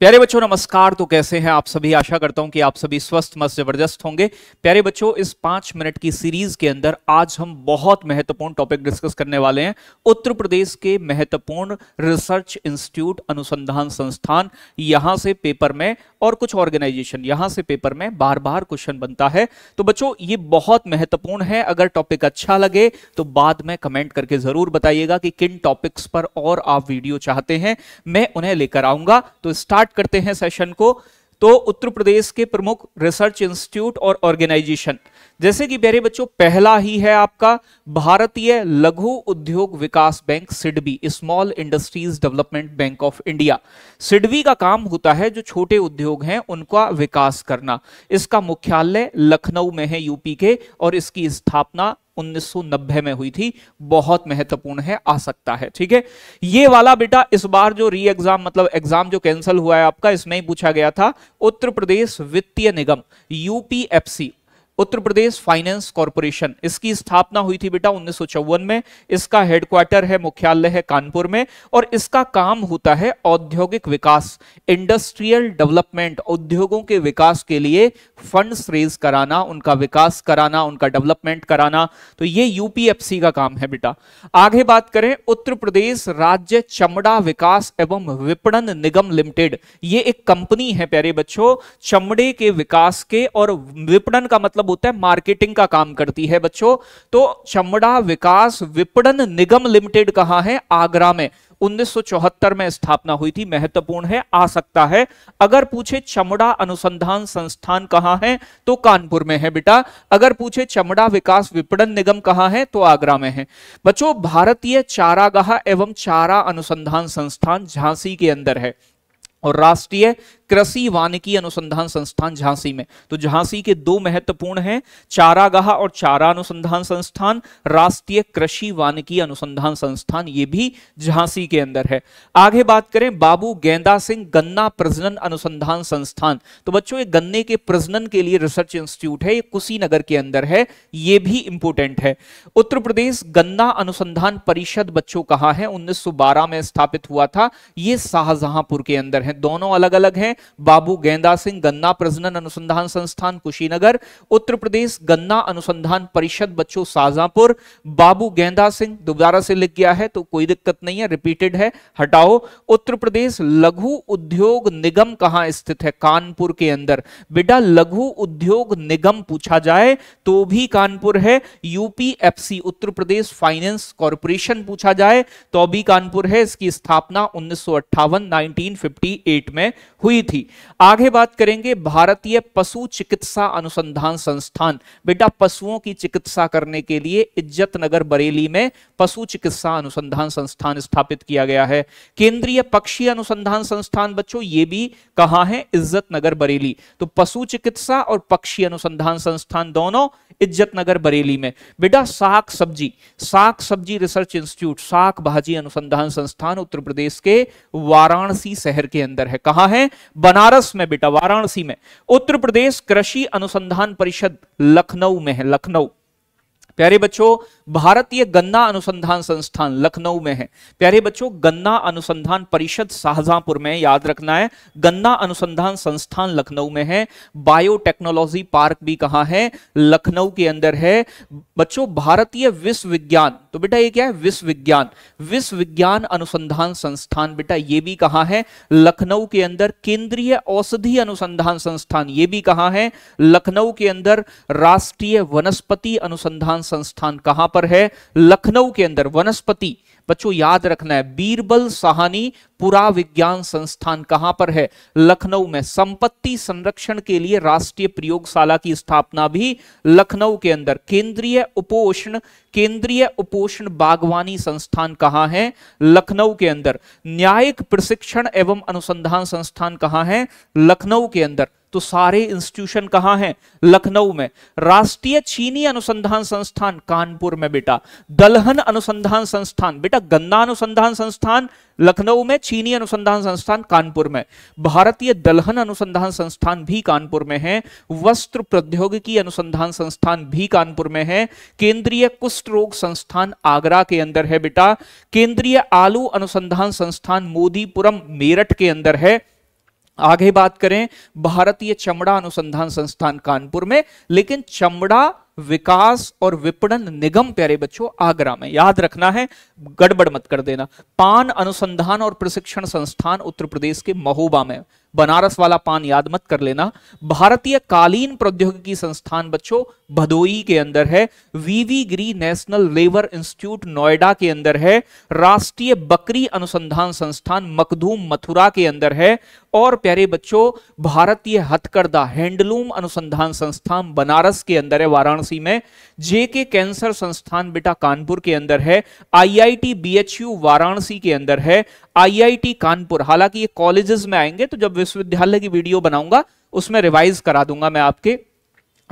प्यारे बच्चों नमस्कार तो कैसे हैं आप सभी आशा करता हूं कि आप सभी स्वस्थ मस्त जबरदस्त होंगे प्यारे बच्चों इस पांच मिनट की सीरीज के अंदर आज हम बहुत महत्वपूर्ण टॉपिक डिस्कस करने वाले हैं उत्तर प्रदेश के महत्वपूर्ण रिसर्च इंस्टीट्यूट अनुसंधान संस्थान यहां से पेपर में और कुछ ऑर्गेनाइजेशन यहां से पेपर में बार बार क्वेश्चन बनता है तो बच्चों ये बहुत महत्वपूर्ण है अगर टॉपिक अच्छा लगे तो बाद में कमेंट करके जरूर बताइएगा कि किन टॉपिक्स पर और आप वीडियो चाहते हैं मैं उन्हें लेकर आऊंगा तो स्टार्ट करते हैं सेशन को तो उत्तर प्रदेश के प्रमुख रिसर्च इंस्टीट्यूट और ऑर्गेनाइजेशन जैसे कि प्यारे बच्चों पहला ही है आपका भारतीय लघु उद्योग विकास bank SIDBI small industries development bank of India SIDBI का काम होता है जो छोटे उद्योग हैं उनका विकास करना इसका मुख्यालय लखनऊ में है यूपी के और इसकी स्थापना 1990 में हुई थी बहुत महत्वपूर्ण है आ सकता है ठीक है ये वाला बेटा इस बार जो री एग्जाम मतलब एग्जाम जो कैंसिल हुआ है आपका इसमें ही पूछा गया था उत्तर प्रदेश वित्तीय निगम यूपीएफसी उत्तर प्रदेश फाइनेंस कॉरपोरेशन इसकी स्थापना हुई थी बेटा उन्नीस में इसका हेडक्वार्टर है मुख्यालय है कानपुर में और इसका काम होता है औद्योगिक विकास इंडस्ट्रियल डेवलपमेंट उद्योगों के विकास के लिए फंड्स रेज कराना उनका विकास कराना उनका डेवलपमेंट कराना तो ये यूपीएफसी का काम है बेटा आगे बात करें उत्तर प्रदेश राज्य चमड़ा विकास एवं विपणन निगम लिमिटेड ये एक कंपनी है प्यारे बच्चों चमड़े के विकास के और विपणन का मतलब मतलब होता है मार्केटिंग का काम करती है बच्चों तो चमड़ा विकास विपणन निगम लिमिटेड कहां है आगरा में 1974 में स्थापना हुई थी महत्वपूर्ण है आ सकता है अगर पूछे चमड़ा अनुसंधान संस्थान कहाँ है तो कानपुर में है बेटा अगर पूछे चमड़ा विकास विपणन निगम कहाँ है तो आगरा में है बच्चों भारतीय चारागाह एवं चारा अनुसंधान संस्थान झांसी के अंदर है और राष्ट्रीय कृषि वानिकी अनुसंधान संस्थान झांसी में तो झांसी के दो महत्वपूर्ण हैं चारागाह और चारा अनुसंधान संस्थान राष्ट्रीय कृषि वानिकी अनुसंधान संस्थान ये भी झांसी के अंदर है आगे बात करें बाबू गेंदा सिंह गन्ना प्रजनन अनुसंधान संस्थान तो बच्चों ये गन्ने के प्रजनन के लिए रिसर्च इंस्टीट्यूट है ये कुशीनगर के अंदर है ये भी इंपोर्टेंट है उत्तर प्रदेश गन्ना अनुसंधान परिषद बच्चों कहा है उन्नीस में स्थापित हुआ था ये शाहजहांपुर के अंदर है दोनों अलग अलग हैं बाबू गेंदा सिंह गन्ना प्रजनन अनुसंधान संस्थान कुशीनगर उत्तर प्रदेश गन्ना अनुसंधान परिषद बच्चों साजापुर बाबू गेंदा सिंह दोबारा से लिख गया है तो कोई दिक्कत नहीं है रिपीटेड है हटाओ उत्तर प्रदेश लघु उद्योग निगम कहां स्थित है कानपुर के अंदर बेटा लघु उद्योग निगम पूछा जाए तो भी कानपुर है यूपीएफसी उत्तर प्रदेश फाइनेंस कॉरपोरेशन पूछा जाए तो भी कानपुर है इसकी स्थापना उन्नीस 1958 में हुई थी आगे बात करेंगे भारतीय पशु चिकित्सा अनुसंधान संस्थान बेटा पशुओं की चिकित्सा करने के लिए इज्जत नगर बरेली में पशु चिकित्सा अनुसंधान संस्थान स्थापित किया गया है केंद्रीय पक्षी अनुसंधान संस्थान बच्चों ये भी कहा है इज्जत नगर बरेली तो पशु चिकित्सा और पक्षी अनुसंधान संस्थान दोनों इज्जत नगर बरेली में बेटा साग सब्जी साग सब्जी रिसर्च इंस्टीट्यूट साग भाजी अनुसंधान संस्थान उत्तर प्रदेश के वाराणसी शहर के अंदर है कहा है बनारस में बेटा वाराणसी में उत्तर प्रदेश कृषि अनुसंधान परिषद लखनऊ में है लखनऊ प्यारे बच्चों भारतीय गन्ना अनुसंधान संस्थान लखनऊ में है प्यारे बच्चों गन्ना अनुसंधान परिषद शाहजहांपुर में याद रखना है गन्ना अनुसंधान संस्थान लखनऊ में है बायोटेक्नोलॉजी पार्क भी कहा है लखनऊ के अंदर है बच्चों भारतीय विश्वविज्ञान तो बेटा ये क्या है विश्वविज्ञान विश्वविज्ञान अनुसंधान संस्थान बेटा ये भी कहा है लखनऊ के अंदर केंद्रीय औषधि अनुसंधान संस्थान ये भी कहा है लखनऊ के अंदर राष्ट्रीय वनस्पति अनुसंधान संस्थान कहां पर है लखनऊ के अंदर वनस्पति बच्चों याद रखना है बीरबल साहनी विज्ञान संस्थान कहां पर है लखनऊ में संपत्ति संरक्षण के लिए राष्ट्रीय प्रयोगशाला की स्थापना भी लखनऊ के अंदर केंद्रीय उपोषण केंद्रीय उपोषण बागवानी संस्थान कहां है लखनऊ के अंदर न्यायिक प्रशिक्षण एवं अनुसंधान संस्थान कहां है लखनऊ के अंदर तो सारे इंस्टीट्यूशन कहां हैं लखनऊ में राष्ट्रीय चीनी अनुसंधान संस्थान कानपुर में बेटा दलहन अनुसंधान संस्थान बेटा गन्ना अनुसंधान संस्थान लखनऊ में चीनी अनुसंधान संस्थान कानपुर में भारतीय दलहन अनुसंधान संस्थान भी कानपुर में है वस्त्र प्रौद्योगिकी अनुसंधान संस्थान भी कानपुर में है केंद्रीय कुष्ठ रोग संस्थान आगरा के अंदर है बेटा केंद्रीय आलू अनुसंधान संस्थान मोदीपुरम मेरठ के अंदर है आगे बात करें भारतीय चमड़ा अनुसंधान संस्थान कानपुर में लेकिन चमड़ा विकास और विपणन निगम प्यारे बच्चों आगरा में याद रखना है गड़बड़ मत कर देना पान अनुसंधान और प्रशिक्षण संस्थान उत्तर प्रदेश के महोबा में बनारस वाला पान याद मत कर लेना भारतीय कालीन प्रौद्योगिकी संस्थान बच्चों भदोई के अंदर है V V Giri national labour institute Noida के अंदर है राष्ट्रीय बकरी अनुसंधान संस्थान मखदूम मथुरा के अंदर है और प्यारे बच्चों भारतीय हथकरदा हैंडलूम अनुसंधान संस्थान बनारस के अंदर है वाराणसी में जेके कैंसर संस्थान बेटा कानपुर के अंदर है आईआईटी बीएचयू वाराणसी के अंदर है आईआईटी कानपुर हालांकि ये कॉलेजेस में आएंगे तो जब विश्वविद्यालय की वीडियो बनाऊंगा उसमें रिवाइज करा दूंगा मैं आपके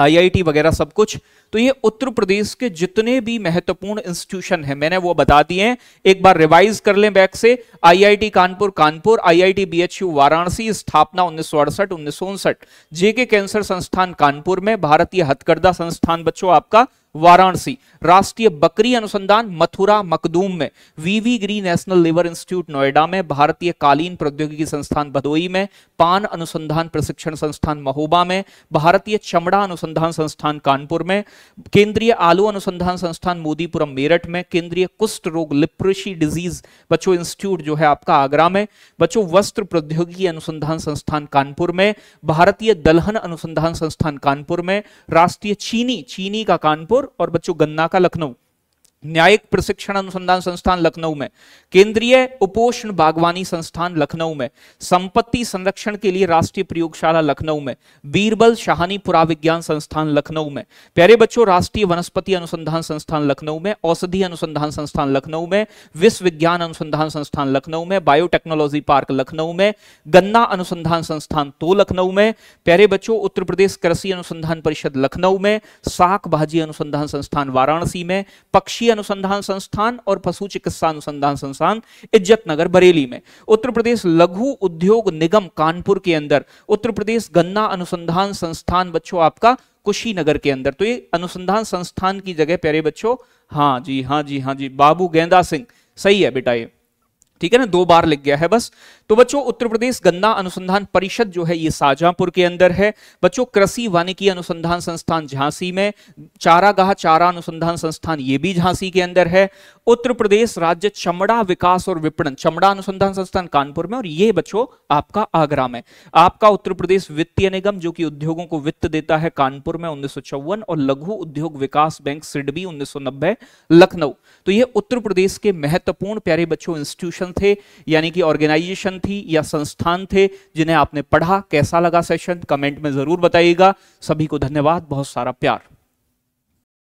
आईआईटी वगैरह सब कुछ तो ये उत्तर प्रदेश के जितने भी महत्वपूर्ण इंस्टीट्यूशन हैं मैंने वो बता दिए हैं एक बार रिवाइज कर लें बैक से IIT Kanpur Kanpur IIT BHU Varanasi स्थापना उन्नीस सौ अड़सठ उन्नीस सौ उनसठ जेके कैंसर संस्थान कानपुर में भारतीय हथकरदा संस्थान बच्चों आपका वाराणसी राष्ट्रीय बकरी अनुसंधान मथुरा मकदूम में वीवी ग्री नेशनल लिवर इंस्टीट्यूट नोएडा में भारतीय कालीन प्रौद्योगिकी संस्थान भदोई में पान अनुसंधान प्रशिक्षण संस्थान महोबा में भारतीय चमड़ा अनुसंधान संस्थान कानपुर में केंद्रीय आलू अनुसंधान संस्थान मोदीपुरम मेरठ में केंद्रीय कुष्ठ रोग लिप्रेशी डिजीज बच्चों इंस्टीट्यूट जो है आपका आगरा में बच्चों वस्त्र प्रौद्योगिकी अनुसंधान संस्थान कानपुर में भारतीय दलहन अनुसंधान संस्थान कानपुर में राष्ट्रीय चीनी चीनी का कानपुर और बच्चों गन्ना का लखनऊ न्यायिक प्रशिक्षण अनुसंधान संस्थान लखनऊ में केंद्रीय उपोषण बागवानी संस्थान लखनऊ में संपत्ति संरक्षण के लिए राष्ट्रीय प्रयोगशाला लखनऊ में बीरबल शाहनी पुराविज्ञान संस्थान लखनऊ में प्यारे बच्चों राष्ट्रीय वनस्पति अनुसंधान संस्थान लखनऊ में औषधि अनुसंधान संस्थान लखनऊ में विश्व विज्ञान अनुसंधान संस्थान लखनऊ में बायोटेक्नोलॉजी पार्क लखनऊ में गन्ना अनुसंधान संस्थान तो लखनऊ में प्यारे बच्चों उत्तर प्रदेश कृषि अनुसंधान परिषद लखनऊ में साक भाजी अनुसंधान संस्थान वाराणसी में पक्षी अनुसंधान संस्थान और पशु चिकित्सा अनुसंधान संस्थान इज्जत नगर बरेली में उत्तर प्रदेश लघु उद्योग निगम कानपुर के अंदर उत्तर प्रदेश गन्ना अनुसंधान संस्थान बच्चों आपका कुशीनगर के अंदर तो ये अनुसंधान संस्थान की जगह प्यारे बच्चों हाँ जी हाँ जी हाँ जी बाबू गेंदा सिंह सही है बेटा ये ठीक है ना दो बार लिख गया है बस तो बच्चों उत्तर प्रदेश गन्ना अनुसंधान परिषद जो है ये शाहजहांपुर के अंदर है बच्चों कृषि वानिकी अनुसंधान संस्थान झांसी में चारागाह चारा अनुसंधान संस्थान ये भी झांसी के अंदर है उत्तर प्रदेश राज्य चमड़ा विकास और विपणन चमड़ा अनुसंधान संस्थान कानपुर में और ये बच्चों आपका आगरा में आपका उत्तर प्रदेश वित्तीय निगम जो कि उद्योगों को वित्त देता है कानपुर में उन्नीस और लघु उद्योग विकास बैंक सिडबी उन्नीस लखनऊ तो ये उत्तर प्रदेश के महत्वपूर्ण प्यारे बच्चों इंस्टीट्यूशन ऑर्गेनाइजेशन थे यानी कि ऑर्गेनाइजेशन थी या संस्थान थे जिन्हें आपने पढ़ा कैसा लगा सेशन कमेंट में जरूर बताइएगा सभी को धन्यवाद बहुत सारा प्यार